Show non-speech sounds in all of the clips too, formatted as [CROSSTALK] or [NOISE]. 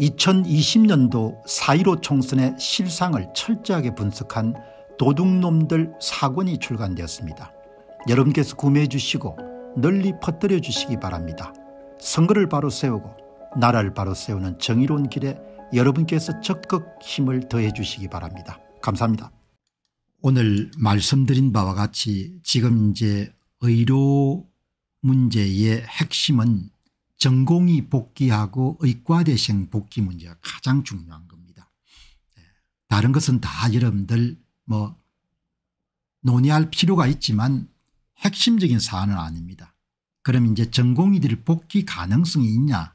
2020년도 4.15 총선의 실상을 철저하게 분석한 도둑놈들 사권이 출간되었습니다. 여러분께서 구매해 주시고 널리 퍼뜨려 주시기 바랍니다. 선거를 바로 세우고 나라를 바로 세우는 정의로운 길에 여러분께서 적극 힘을 더해 주시기 바랍니다. 감사합니다. 오늘 말씀드린 바와 같이 지금 이제 의료 문제의 핵심은 전공이 복귀하고 의과대생 복귀 문제가 가장 중요한 겁니다. 예, 다른 것은 다 여러분들 뭐 논의할 필요가 있지만 핵심적인 사안은 아닙니다. 그럼 이제 전공이들이 복귀 가능성이 있냐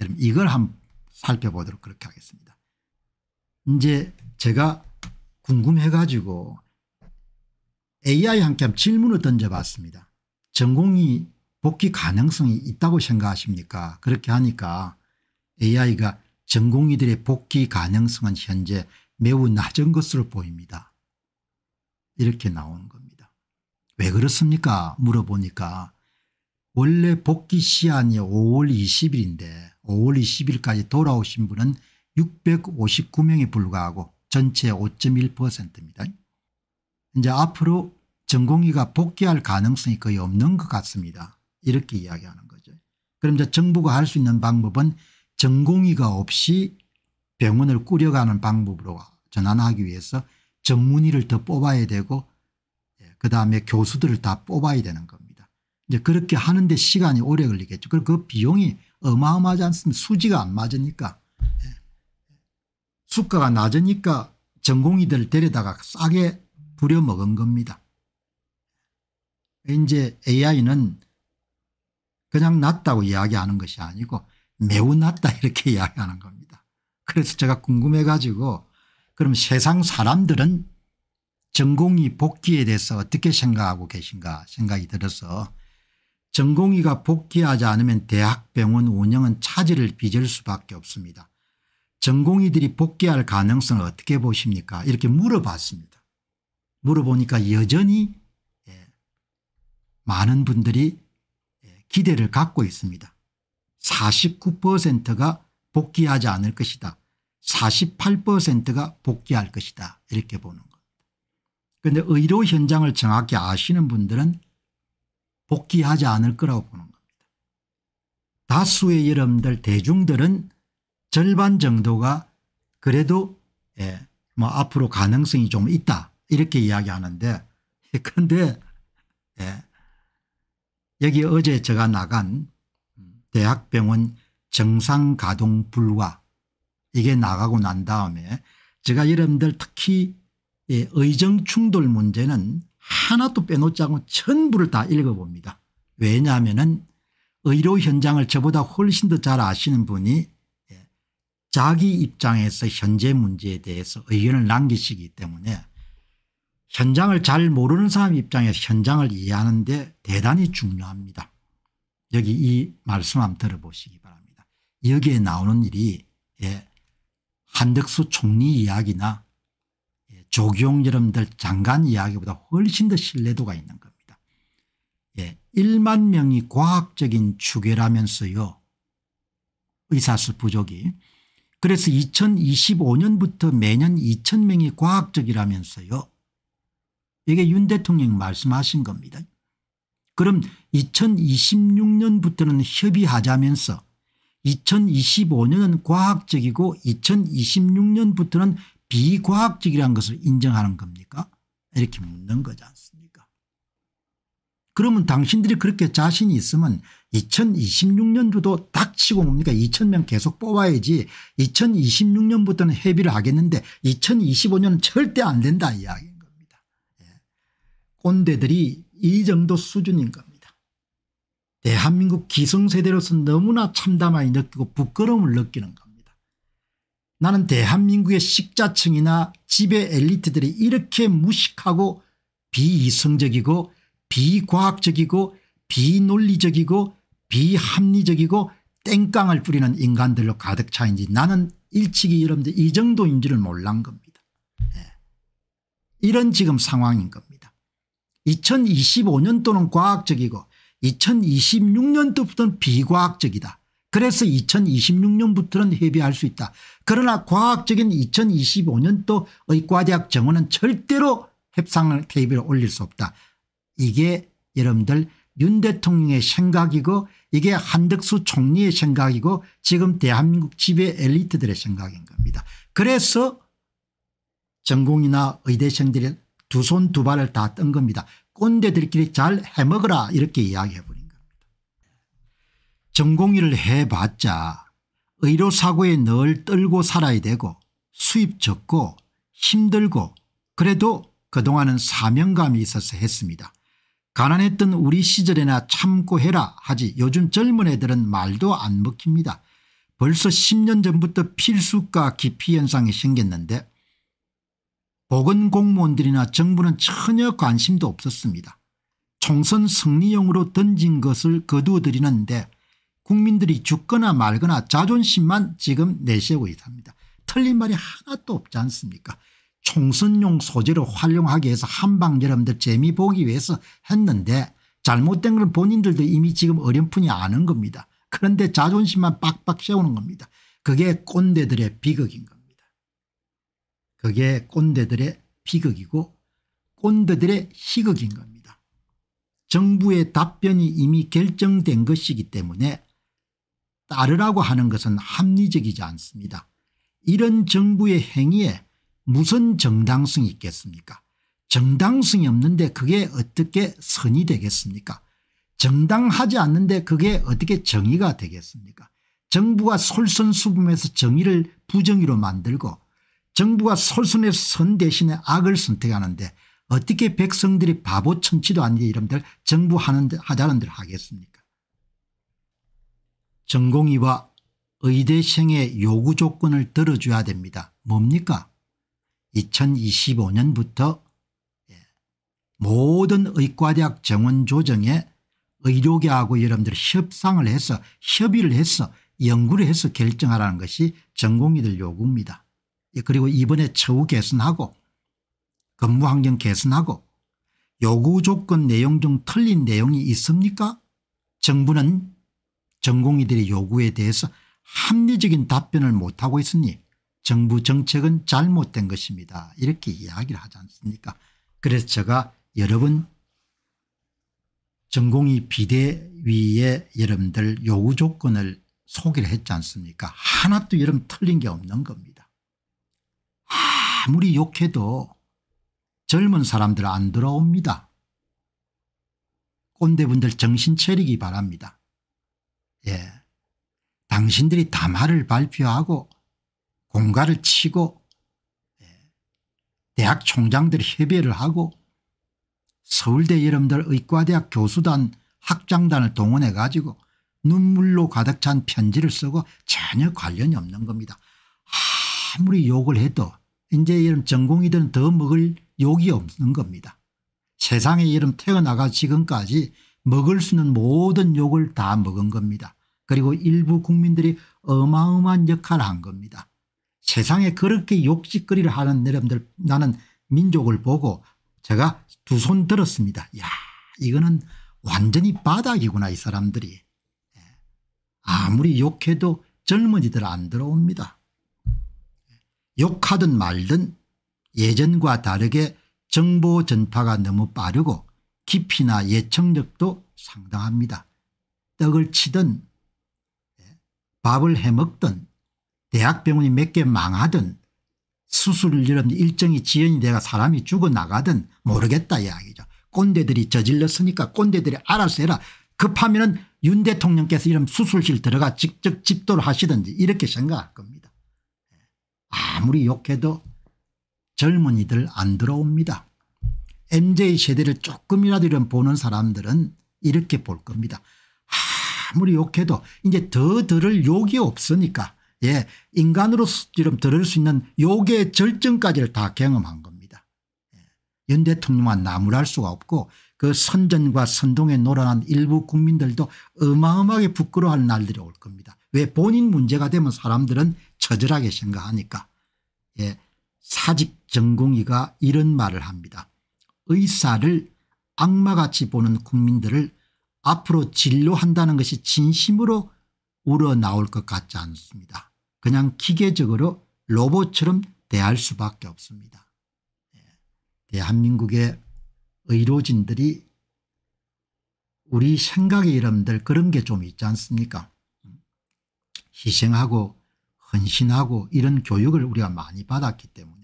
여러분 이걸 한번 살펴보도록 그렇게 하겠습니다. 이제 제가 궁금해 가지고 AI 함께 질문을 던져봤습니다. 전공이 복귀 가능성이 있다고 생각하십니까 그렇게 하니까 AI가 전공의들의 복귀 가능성은 현재 매우 낮은 것으로 보입니다. 이렇게 나오는 겁니다. 왜 그렇습니까 물어보니까 원래 복귀 시한이 5월 20일인데 5월 20일까지 돌아오신 분은 659명에 불과하고 전체 5.1%입니다. 이제 앞으로 전공의가 복귀할 가능성이 거의 없는 것 같습니다. 이렇게 이야기하는 거죠. 그럼 이제 정부가 할 수 있는 방법은 전공의가 없이 병원을 꾸려가는 방법으로 전환하기 위해서 전문의를 더 뽑아야 되고 예, 그다음에 교수들을 다 뽑아야 되는 겁니다. 이제 그렇게 하는데 시간이 오래 걸리겠죠. 그리고 그 비용이 어마어마하지 않습니까 수지가 안 맞으니까. 예. 수가가 낮으니까 전공의들을 데려다가 싸게 부려먹은 겁니다. 이제 AI는 그냥 낮다고 이야기하는 것이 아니고 매우 낮다 [LAUGHS] 이렇게 이야기하는 겁니다. 그래서 제가 궁금해 가지고 그럼 세상 사람들은 전공이 복귀에 대해서 어떻게 생각하고 계신가 생각이 들어서 전공의가 복귀하지 않으면 대학병원 운영은 차질을 빚을 수밖에 없습니다. 전공의들이 복귀할 가능성을 어떻게 보십니까 이렇게 물어봤습니다. 물어보니까 여전히 예, 많은 분들이 기대를 갖고 있습니다. 49%가 복귀하지 않을 것이다. 48%가 복귀할 것이다. 이렇게 보는 겁니다. 그런데 의료 현장을 정확히 아시는 분들은 복귀하지 않을 거라고 보는 겁니다. 다수의 여러분들 대중들은 절반 정도가 그래도 예, 뭐 앞으로 가능성이 좀 있다 이렇게 이야기하는데 [LAUGHS] 그런데 예, 여기 어제 제가 나간 대학병원 정상가동 불과 이게 나가고 난 다음에 제가 여러분들 특히 의정 충돌 문제는 하나도 빼놓지 않고 전부를 다 읽어봅니다. 왜냐하면 의료 현장을 저보다 훨씬 더 잘 아시는 분이 자기 입장에서 현재 문제에 대해서 의견을 남기시기 때문에 현장을 잘 모르는 사람 입장에서 현장을 이해하는 데 대단히 중요합니다. 여기 이 말씀 한번 들어보시기 바랍니다. 여기에 나오는 일이 예, 한덕수 총리 이야기나 예, 조경 여러분들 장관 이야기보다 훨씬 더 신뢰도가 있는 겁니다. 예, 1만 명이 과학적인 추계라면서요. 의사수 부족이. 그래서 2025년부터 매년 2천 명이 과학적이라면서요. 이게 윤 대통령 이 말씀하신 겁니다. 그럼 2026년부터는 협의하자면서 2025년은 과학적이고 2026년부터는 비과학적이라는 것을 인정하는 겁니까? 이렇게 묻는 거지 않습니까? 그러면 당신들이 그렇게 자신이 있으면 2026년도도 닥치고 뭡니까? 2000명 계속 뽑아야지 2026년부터는 협의를 하겠는데 2025년은 절대 안 된다 이야기. 꼰대들이 이 정도 수준인 겁니다. 대한민국 기성세대로서 너무나 참담하게 느끼고 부끄러움을 느끼는 겁니다. 나는 대한민국의 식자층이나 지배 엘리트들이 이렇게 무식하고 비이성적이고 비과학적이고 비논리적이고 비합리적이고 땡깡을 뿌리는 인간들로 가득 차인지 나는 일찍이 여러분들 이 정도인 지를 몰란 겁니다. 예. 이런 지금 상황인 겁니다. 2025년도는 과학적이고 2026년도부터는 비과학적이다. 그래서 2026년부터는 협의할 수 있다. 그러나 과학적인 2025년도의 과대학 정원은 절대로 협상을 테이블에 올릴 수 없다. 이게 여러분들 윤 대통령의 생각이고 이게 한덕수 총리의 생각이고 지금 대한민국 지배 엘리트들의 생각인 겁니다. 그래서 전공이나 의대생들이 두손두 발을 다 뜬 겁니다. 꼰대들끼리 잘 해먹어라 이렇게 이야기해 버린 겁니다. 전공의를 해봤자 의료사고에 늘 떨고 살아야 되고 수입 적고 힘들고 그래도 그동안은 사명감이 있어서 했습니다. 가난했던 우리 시절에나 참고 해라 하지 요즘 젊은 애들은 말도 안 먹힙니다. 벌써 10년 전부터 필수과 기피 현상이 생겼는데 보건 공무원들이나 정부는 전혀 관심도 없었습니다. 총선 승리용으로 던진 것을 거두어들이는데 국민들이 죽거나 말거나 자존심만 지금 내세우고 있답니다. 틀린 말이 하나도 없지 않습니까 총선용 소재로 활용하기 위해서 한방 여러분들 재미 보기 위해서 했는데 잘못된 걸 본인들도 이미 지금 어렴풋이 아는 겁니다. 그런데 자존심만 빡빡 세우는 겁니다. 그게 꼰대들의 비극인 겁니다. 그게 꼰대들의 비극이고 꼰대들의 희극인 겁니다. 정부의 답변이 이미 결정된 것이기 때문에 따르라고 하는 것은 합리적이지 않습니다. 이런 정부의 행위에 무슨 정당성이 있겠습니까 정당성이 없는데 그게 어떻게 선이 되겠습니까 정당하지 않는데 그게 어떻게 정의가 되겠습니까 정부가 솔선수범해서 정의를 부정의로 만들고 정부가 솔선에 선 대신에 악을 선택하는데 어떻게 백성들이 바보 천치도 아니게 이름들 정부 하는 데 하자는 대로 하겠습니까 전공의와 의대생의 요구 조건을 들어줘야 됩니다. 뭡니까 2025년부터 예, 모든 의과대학 정원 조정에 의료계하고 여러분들 협상을 해서 협의를 해서 연구를 해서 결정하라는 것이 전공의들 요구입니다. 예, 그리고 이번에 처우 개선하고 근무환경 개선하고 요구조건 내용 중 틀린 내용이 있습니까 정부는 전공의들의 요구에 대해서 합리적인 답변을 못하고 있으니 정부 정책은 잘못된 것입니다. 이렇게 이야기를 하지 않습니까 그래서 제가 여러분 전공의 비대위의 여러분들 요구 조건을 소개를 했지 않습니까 하나도 여러분 틀린 게 없는 겁니다. 아무리 욕해도 젊은 사람들 안 돌아옵니다. 꼰대분들 정신 차리기 바랍니다. 예. 당신들이 담화를 발표하고 공가를 치고 예. 대학 총장들 협의를 하고 서울대 여러분들 의과대학 교수단 학장단을 동원해 가지고 눈물로 가득 찬 편지를 쓰고 전혀 관련이 없는 겁니다. 아무리 욕을 해도 이제 이런 전공이든 더 먹을 욕이 없는 겁니다. 세상에 이런 태어나가 지금까지 먹을 수 있는 모든 욕을 다 먹은 겁니다. 그리고 일부 국민들이 어마어마한 역할을 한 겁니다. 세상에 그렇게 욕짓거리를 하는 여러분들 나는 민족을 보고 제가 두 손 들었습니다. 야 이거는 완전히 바닥이구나 이 사람들이. 예. 아무리 욕해도 젊은이들 안 들어옵니다. 욕하든 말든 예전과 다르게 정보 전파가 너무 빠르고 깊이나 예청력도 상당합니다. 떡을 치든 예, 밥을 해먹든 대학병원이 몇 개 망하든 수술 이런 일정이 지연이 돼가 사람이 죽어나가든 모르겠다 이야기죠. 꼰대들이 저질렀으니까 꼰대들이 알아서 해라. 급하면 윤 대통령께서 이런 수술실 들어가 직접 집도를 하시든지 이렇게 생각할 겁니다. 아무리 욕해도 젊은이들 안 들어옵니다. MZ세대를 조금이라도 이런 보는 사람들은 이렇게 볼 겁니다. 아무리 욕해도 이제 더 들을 욕이 없으니까 예 인간으로 지금 들을 수 있는 욕의 절정까지를 다 경험한 겁니다. 예, 윤 대통령만 나무랄 수가 없고 그 선전과 선동에 놀아난 일부 국민들도 어마어마하게 부끄러워할 날들이 올 겁니다. 왜 본인 문제가 되면 사람들은 처절하게 생각하니까 예, 사직 전공의가 이런 말을 합니다. 의사를 악마같이 보는 국민들을 앞으로 진료한다는 것이 진심으로 우러나올 것 같지 않습니다. 그냥 기계적으로 로봇처럼 대할 수밖에 없습니다. 예, 대한민국의 의료진들이 우리 생각에 이름들 그런 게 좀 있지 않습니까 희생하고 헌신하고 이런 교육을 우리가 많이 받았기 때문에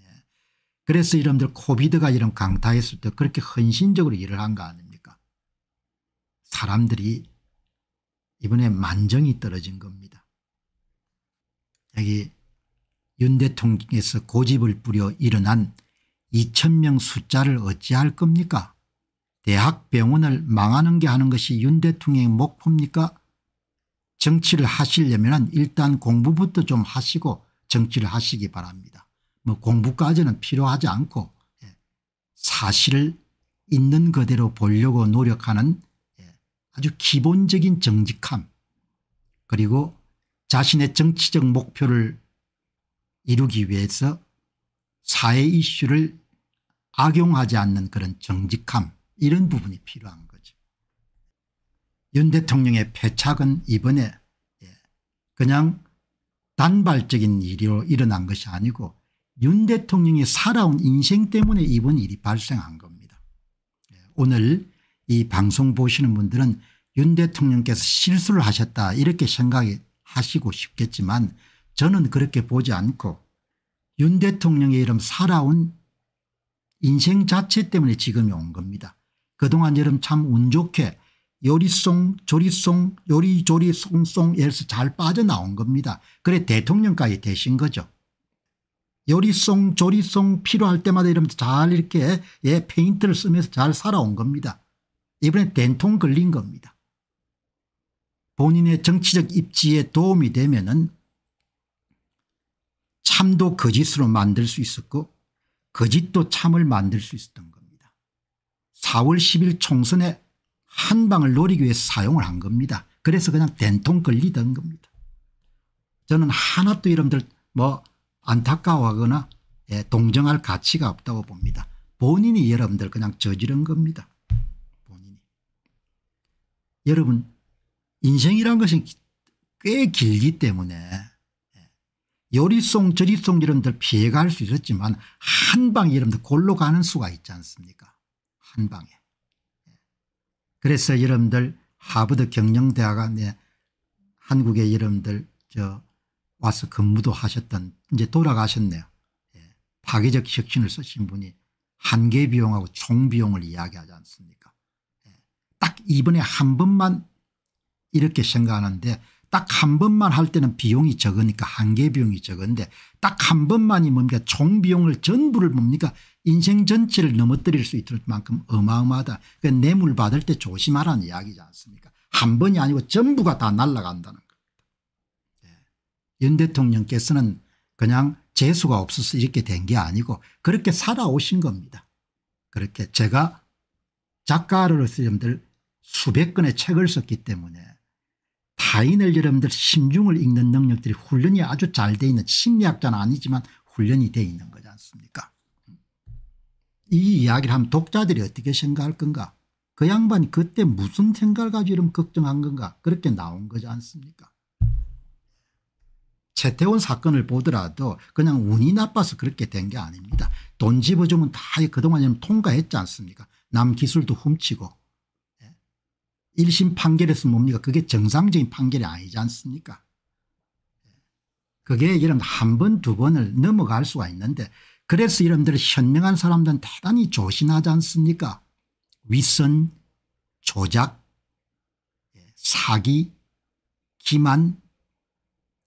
그래서 이런들 코비드가 이런 강타했을 때 그렇게 헌신적으로 일을 한 거 아닙니까 사람들이 이번에 만정이 떨어진 겁니다 여기 윤 대통령에서 고집을 부려 일어난 2천명 숫자를 어찌할 겁니까 대학병원을 망하는 게 하는 것이 윤 대통령의 목표입니까 정치를 하시려면 일단 공부부터 좀 하시고 정치를 하시기 바랍니다. 뭐 공부까지는 필요하지 않고 예, 사실을 있는 그대로 보려고 노력하는 예, 아주 기본적인 정직함 그리고 자신의 정치적 목표를 이루기 위해서 사회 이슈를 악용하지 않는 그런 정직함 이런 부분이 필요한 거예요. 윤 대통령의 패착은 이번에 예, 그냥 단발적인 일로 일어난 것이 아니고 윤 대통령이 살아온 인생 때문에 이번 일이 발생한 겁니다. 예, 오늘 이 방송 보시는 분들은 윤 대통령께서 실수를 하셨다 이렇게 생각하시고 싶겠지만 저는 그렇게 보지 않고 윤 대통령의 이름 살아온 인생 자체 때문에 지금이 온 겁니다. 그동안 여러참운 좋게 요리송 조리송 요리조리송송에서 잘 빠져나온 겁니다. 그래 대통령까지 되신 거죠. 요리송 조리송 필요할 때마다 이러면서 잘 이렇게 예 페인트를 쓰면서 잘 살아온 겁니다. 이번에 된통 걸린 겁니다. 본인의 정치적 입지에 도움이 되면 은 참도 거짓으로 만들 수 있었고 거짓도 참을 만들 수 있었던 겁니다. 4월 10일 총선에 한 방을 노리기 위해 사용을 한 겁니다. 그래서 그냥 된통 걸리던 겁니다. 저는 하나도 이름들 뭐 안타까워하거나 예, 동정할 가치가 없다고 봅니다. 본인이 여러분들 그냥 저지른 겁니다. 본인이. 여러분 인생이란 것이 꽤 길기 때문에 예, 요리송 저리송 여러분들 피해갈 수 있었지만 한방 여러분들 골로 가는 수가 있지 않습니까 한 방에. 그래서 여러분들 하버드 경영대학안에 한국의 여러분들 저 와서 근무도 하셨던 이제 돌아가셨네요. 예. 파괴적 혁신을 쓰신 분이 한계 비용하고 총 비용을 이야기하지 않습니까? 예. 딱 이번에 한 번만 이렇게 생각하는데 딱한 번만 할 때는 비용이 적으니까 한계 비용이 적은데 딱 한 번만이 뭡니까 총 비용을 전부를 뭡니까 인생 전체를 넘어뜨릴 수 있을 만큼 어마어마하다. 그 그러니까 뇌물 받을 때 조심하라는 이야기지 않습니까 한 번이 아니고 전부가 다 날아간다는 겁니다. 네. 윤 대통령께서는 그냥 재수가 없어서 이렇게 된 게 아니고 그렇게 살아오신 겁니다. 그렇게 제가 작가로서 여러분들 수백 권의 책을 썼기 때문에 타인을 여러분들 심중을 읽는 능력들이 훈련이 아주 잘돼 있는 심리학자는 아니지만 훈련이 돼 있는 거지 않습니까 이 이야기를 하면 독자들이 어떻게 생각할 건가 그 양반이 그때 무슨 생각을 가지고 이런 걱정한 건가 그렇게 나온 거지 않습니까 채태원 사건을 보더라도 그냥 운이 나빠서 그렇게 된 게 아닙니다. 돈 집어주면 다 그동안 통과했지 않습니까 남 기술도 훔치고 1심 판결에서 뭡니까 그게 정상적인 판결이 아니지 않습니까 그게 이런 한 번 두 번을 넘어갈 수가 있는데 그래서 이름들 현명한 사람들은 대단히 조심하지 않습니까 위선 조작 예, 사기 기만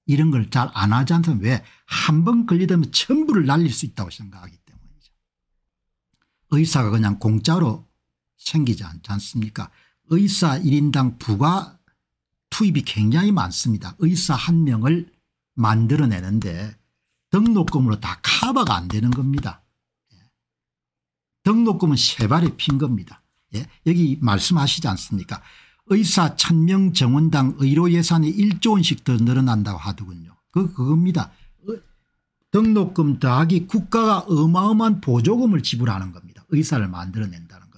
이런 걸 잘 안 하지 않던 왜한 번걸리면 전부를 날릴 수 있다고 생각하기 때문이죠. 의사가 그냥 공짜로 생기지 않지 않습니까 의사 1인당 부가 투입이 굉장히 많습니다. 의사 한 명을 만들어내는데 등록금으로 다 커버가 안 되는 겁니다. 예. 등록금은 세 발에 핀 겁니다. 예? 여기 말씀하시지 않습니까 의사 1000명 정원당 의료 예산이 1조 원씩 더 늘어난다고 하더군요. 그 그겁니다. 등록금 더하기 국가가 어마어마한 보조금을 지불하는 겁니다. 의사를 만들어낸다는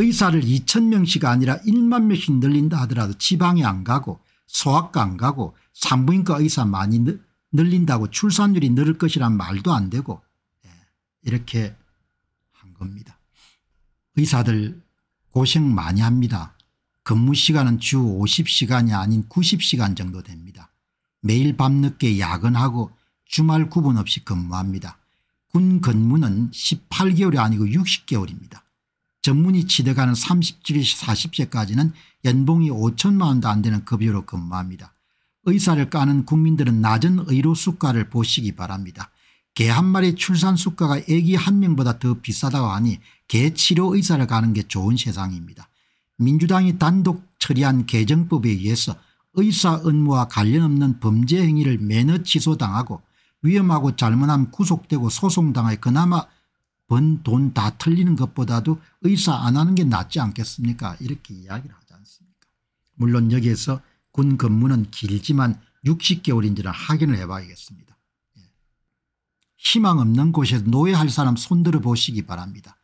의사를 2천 명씩 아니라 1만 명씩 늘린다 하더라도 지방에 안 가고 소아과 안 가고 산부인과 의사 많이 늘린다고 출산율이 늘을 것이란 말도 안 되고 예, 이렇게 한 겁니다. 의사들 고생 많이 합니다. 근무 시간은 주 50시간이 아닌 90시간 정도 됩니다. 매일 밤늦게 야근하고 주말 구분 없이 근무합니다. 군 근무는 18개월이 아니고 60개월입니다. 전문의취득하는 37에서 40세까지는 연봉이 5천만 원도 안 되는 급여로 근무합니다. 의사를 까는 국민들은 낮은 의료 수가를 보시기 바랍니다. 개 한 마리 출산 수가가 애기 한 명보다 더 비싸다고 하니 개 치료 의사를 가는 게 좋은 세상입니다. 민주당이 단독 처리한 개정법에 의해서 의사 의무와 관련없는 범죄 행위를 매너 취소당하고 위험하고 잘못함 구속되고 소송당할 그나마 번돈다 틀리는 것보다도 의사 안 하는 게 낫지 않겠습니까 이렇게 이야기를 하지 않습니까 물론 여기에서 군 근무는 길지만 60개월인지는 확인을 해봐야겠습니다. 예. 희망 없는 곳에서 노예할 사람 손들어 보시기 바랍니다.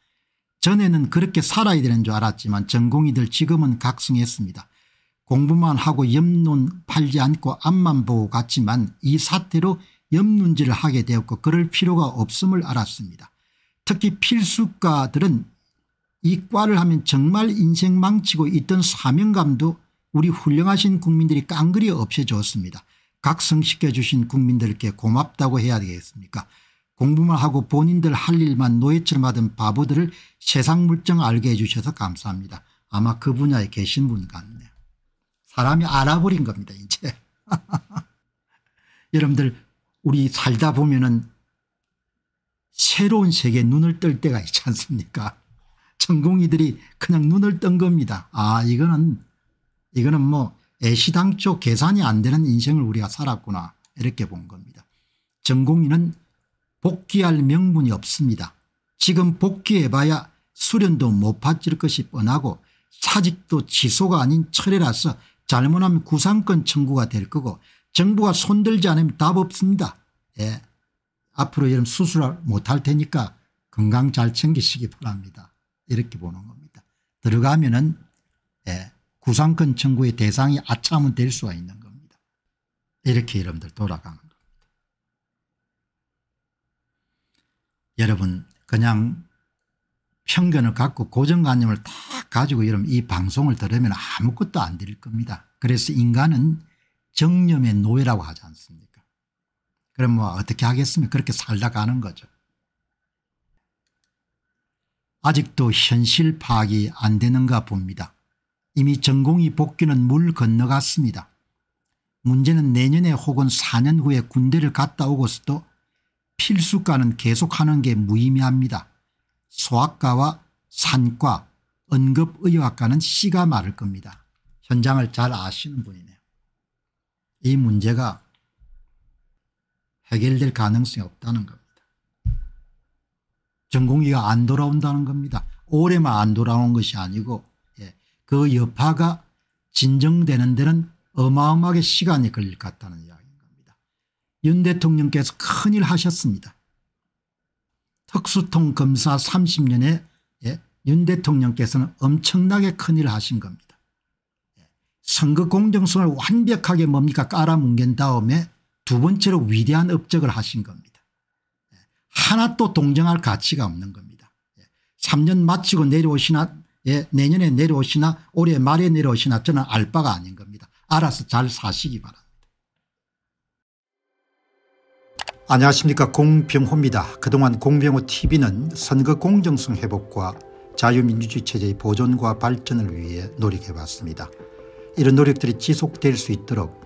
전에는 그렇게 살아야 되는 줄 알았지만 전공이들 지금은 각성했습니다. 공부만 하고 염론 팔지 않고 앞만 보고 갔지만 이 사태로 염문질을 하게 되었고 그럴 필요가 없음을 알았습니다. 특히 필수과들은 이 과를 하면 정말 인생 망치고 있던 사명감도 우리 훌륭하신 국민들이 깡그리 없애줬습니다. 각성시켜 주신 국민들께 고맙다고 해야 되겠습니까 공부만 하고 본인들 할 일만 노예처럼 하던 바보들을 세상 물정 알게 해 주셔서 감사합니다. 아마 그 분야에 계신 분 같네요. 사람이 알아버린 겁니다 이제. [LAUGHS] 여러분들 우리 살다 보면 은 새로운 세계에 눈을 뜰 때가 있지 않습니까 전공이들이 그냥 눈을 뜬 겁니다. 아 이거는 이거는 뭐 애시당초 계산이 안 되는 인생을 우리가 살았구나 이렇게 본 겁니다. 전공인은 복귀할 명분이 없습니다. 지금 복귀해봐야 수련도 못 받을 것이 뻔하고 사직도 취소가 아닌 철회라서 잘못하면 구상권 청구가 될 거고 정부가 손들지 않으면 답 없습니다. 예. 앞으로 여러분 수술 못할 테니까 건강 잘 챙기시기 바랍니다. 이렇게 보는 겁니다. 들어가면 은 예, 구상권 청구의 대상이 아차하면 될 수가 있는 겁니다. 이렇게 여러분들 돌아가는 겁니다. 여러분 그냥 편견을 갖고 고정관념을 다 가지고 여러분 이 방송을 들으면 아무것도 안드릴 겁니다. 그래서 인간은 정념의 노예라고 하지 않습니까 그럼 뭐 어떻게 하겠습니까? 그렇게 살다 가는 거죠. 아직도 현실 파악이 안 되는가 봅니다. 이미 전공이 복귀는 물 건너갔습니다. 문제는 내년에 혹은 4년 후에 군대를 갔다 오고서도 필수과는 계속하는 게 무의미합니다. 소아과와 산과 응급의학과는 씨가 마를 겁니다. 현장을 잘 아시는 분이네요. 이 문제가 해결될 가능성이 없다는 겁니다. 전공기가 안 돌아온다는 겁니다. 올해만 안돌아온 것이 아니고 예. 그 여파가 진정되는 데는 어마어마하게 시간이 걸릴 것 같다는 이야기인 겁니다. 윤 대통령께서 큰일 하셨습니다. 특수통 검사 30년에 예. 윤 대통령께서는 엄청나게 큰일 하신 겁니다. 예, 선거 공정성을 완벽하게 뭡니까 깔아뭉갠 다음에 두 번째로 위대한 업적을 하신 겁니다. 하나 또 동정할 가치가 없는 겁니다. 3년 마치고 내려오시나 예, 내년에 내려오시나 올해 말에 내려오시나 저는 알 바가 아닌 겁니다. 알아서 잘 사시기 바랍니다. 안녕하십니까 공병호입니다. 그동안 공병호 tv는 선거 공정성 회복과 자유민주주의 체제의 보존과 발전을 위해 노력해왔습니다. 이런 노력들이 지속될 수 있도록